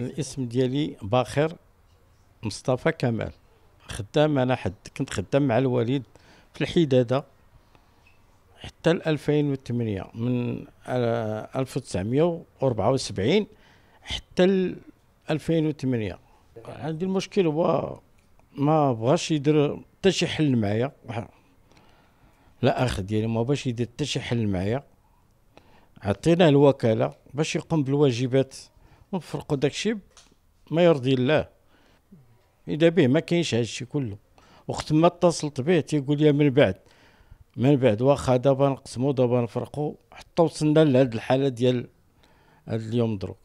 الاسم ديالي باخر مصطفى كمال خدام انا حد كنت خدام مع الوالد في الحداده حتى ل 2008 من 1974 آه، حتى ل 2008 عندي المشكل هو ما بغاش يدير حتى شي حل معايا لا اخ ديالي ما باش يدير حتى شي حل معايا عطيناه الوكاله باش يقوم بالواجبات وفرقوا داكشي ما يرضي الله اذا به ما كاينش هادشي كله وقت ما اتصلت به تيقول لي من بعد من بعد واخا دابا نقسمو دابا نفرقو حتى وصلنا لهاد الحاله ديال هاد اليوم دروك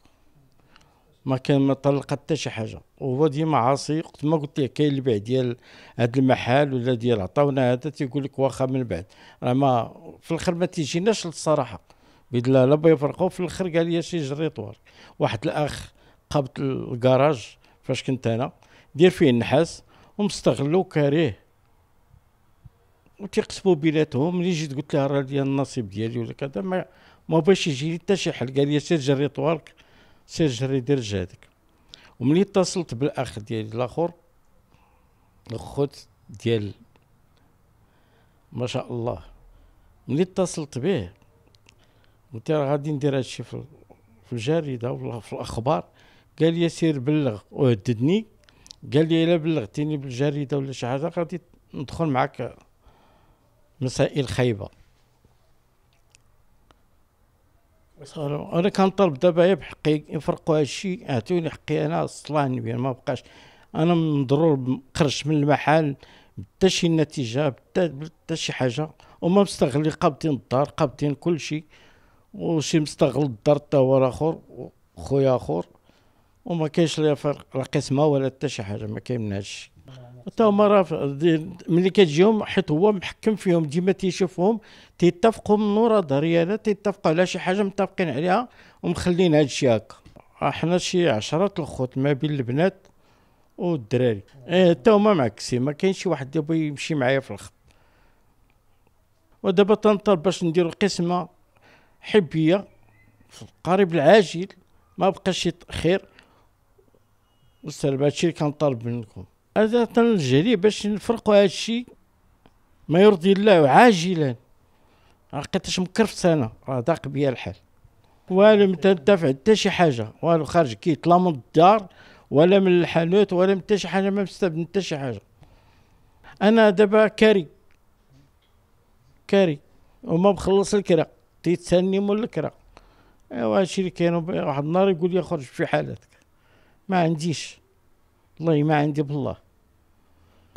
ما كان ما طلق حتى شي حاجه وهو ديما عاصي وقت ما قلت ليه كاين البيع ديال هاد المحل ولا ديال عطاونا هذا تيقول لك واخا من بعد راه ما في الاخر ما تيجيناش للصراحه الله لا يفرقوا في الاخر قال لي شي جري واحد الاخ قبط الكراج فاش كنت انا دير فيه النحاس ومستغلو كاريه وتيقسموا بيناتهم ملي جيت قلت لها راه ديال النصيب ديالي ولا كذا ما ما باش يجي لي حتى شي حل قال لي سير جري طوالك سير جري دير جهدك وملي اتصلت بالاخ ديالي الاخر الخوت ديال ما شاء الله ملي اتصلت به قلت راه غادي ندير هادشي في الجريده ولا في الاخبار قال لي سير بلغ وهددني قال لي الا بلغتيني بالجريده ولا شي حاجه غادي ندخل معك مسائل خايبه انا كنطلب دابا يا بحقي يفرقوا هادشي اعطوني حقي انا الصلاه النبي يعني ما بقاش انا مضرور قرش من المحل بتا شي نتيجه بتا شي حاجه وما مستغلين قابضين الدار قابضين كل شيء وشي مستغل الدار حتى هو اخر خويا اخر وما كاينش لا فرق لا قسمه ولا حتى شي حاجه ما كاين من هادشي حتى هما راه ملي كتجيهم حيت هو محكم فيهم ديما تيشوفهم تيتفقوا من ورا داريانا تيتفقوا على شي حاجه متفقين عليها ومخلين هادشي هكا احنا شي عشرات الخوت ما بين البنات والدراري إيه، حتى إيه هما معكسين ما كاينش شي واحد يبغي يمشي معايا في الخط ودابا تنطلب باش نديرو قسمه حبيه في القريب العاجل ما بقاش خير والسلام هادشي اللي كنطالب منكم هذا تنلجا باش نفرقوا هادشي ما يرضي الله عاجلا راه مكرف سنة راه ضاق بيا الحال والو ما تندفع حتى شي حاجه والو خارج كيت لا من الدار ولا من الحانوت ولا من حتى شي حاجه ما مستفد من حتى شي حاجه انا دابا كاري كاري وما بخلص الكرا تيتسني مول الكرا ايوا هادشي اللي كاين واحد النهار يقول لي خرج في حالتك ما عنديش والله ما عندي بالله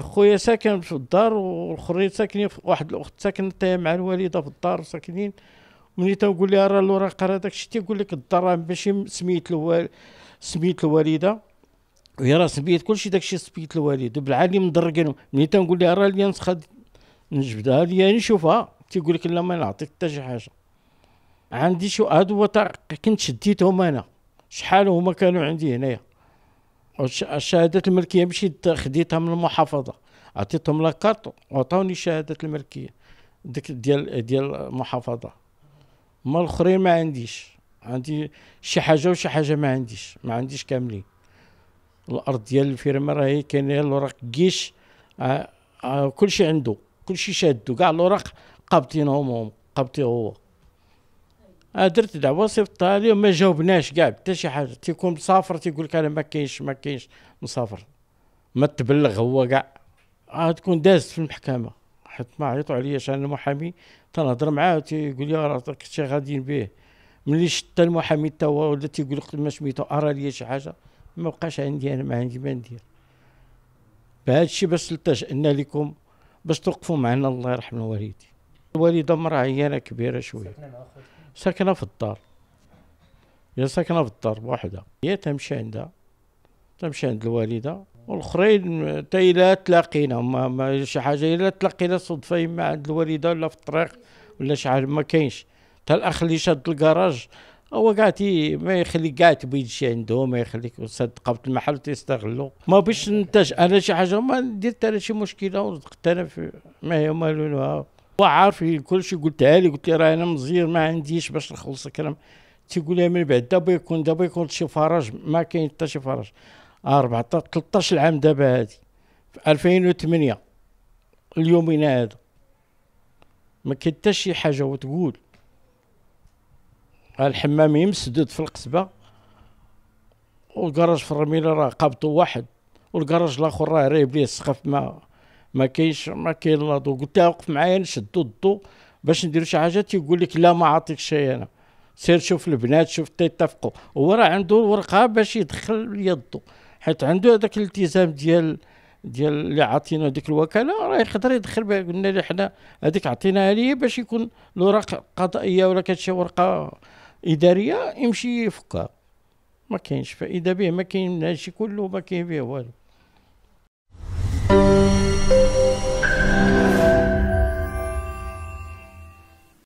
خويا ساكن في الدار والخرين ساكنين واحد الاخت ساكنه مع الوالده في الدار ساكنين ملي تنقول لها راه لورا قرا داكشي تيقول لك الدار ماشي سميت الوال سميت الوالده وهي راه سميت كلشي داكشي سميت الوالد بالعالي مدرقين ملي تنقول لها راه اللي نسخه نجبدها ليا نشوفها تيقول لك لا ما نعطيك حتى شي حاجه عندي شو هادو وثائق كنت شديتهم انا شحال هما كانوا عندي هنايا الشهادة الملكية مشيت خديتها من المحافظة عطيتهم لاكارت وعطوني شهادة الملكية ديك ديال ديال المحافظة ما الاخرين ما عنديش عندي شي حاجة وشي حاجة ما عنديش ما عنديش كاملين الارض ديال الفيرما راهي كاينه الاوراق كيش آه، آه، كلشي عنده كلشي شادو كاع الاوراق قابطينهم هما قابطي هو درت دعوه صيفطتها لهم ما جاوبناش كاع حتى شي حاجه تيكون مسافر تيقول لك انا ما كاينش ما كاينش مسافر ما تبلغ هو كاع آه، تكون دازت في المحكمه حيت ما عيطوا علياش انا المحامي تنهضر معاه تيقول لي راه كنتي غاديين به ملي شتا المحامي تا هو ولا تيقول لك ما سميتو ارى لي شي حاجه ما بقاش عندي انا ما عندي ما ندير بهذا الشيء باش التجأنا لكم باش توقفوا معنا الله يرحم الوالدين الوالده مره عيانه كبيره شويه ساكنه في الدار هي ساكنه في الدار بوحدها هي تمشي عندها تمشي عند الوالده والاخرين حتى الا تلاقينا ما, ما شي حاجه الا تلاقينا صدفه يما عند الوالده ولا في الطريق ولا حاجه ما كاينش حتى الاخ اللي شاد الكراج هو كاع ما يخلي كاع تبي تمشي عنده ما يخليك صدقه قبط المحل تيستغلوا ما بيش ننتج انا شي حاجه ما ندير انا شي مشكله ونطلق انا في ما هي مالونها هو إيه، كل شيء قلت لي قلت راه انا مزير ما عنديش باش نخلص الكلام تيقول لي من بعد دابا يكون دابا يكون شي فرج ما كاين حتى شي فرج 14 13 عام دابا هادي في 2008 اليومين هذا ما كاين حتى شي حاجه وتقول الحمامي مسدود في القصبه والكراج في الرميله راه قابطو واحد والكراج الاخر راه رايب ليه السقف ما ما كاينش ما كاين لا ضو قلت له وقف معايا نشدو الضو باش نديرو شي حاجه تيقول لك لا ما عاطيكش انا سير شوف البنات شوف تيتفقوا هو راه عنده الورقه باش يدخل ليا الضو حيت عنده هذاك الالتزام ديال ديال اللي عطينا ديك الوكاله راه يقدر يدخل بها قلنا له حنا هذيك عطيناها ليه باش يكون الاوراق قضائيه ولا كانت شي ورقه اداريه يمشي يفكها ما كاينش فاذا به ما كاين هادشي كله ما كاين به والو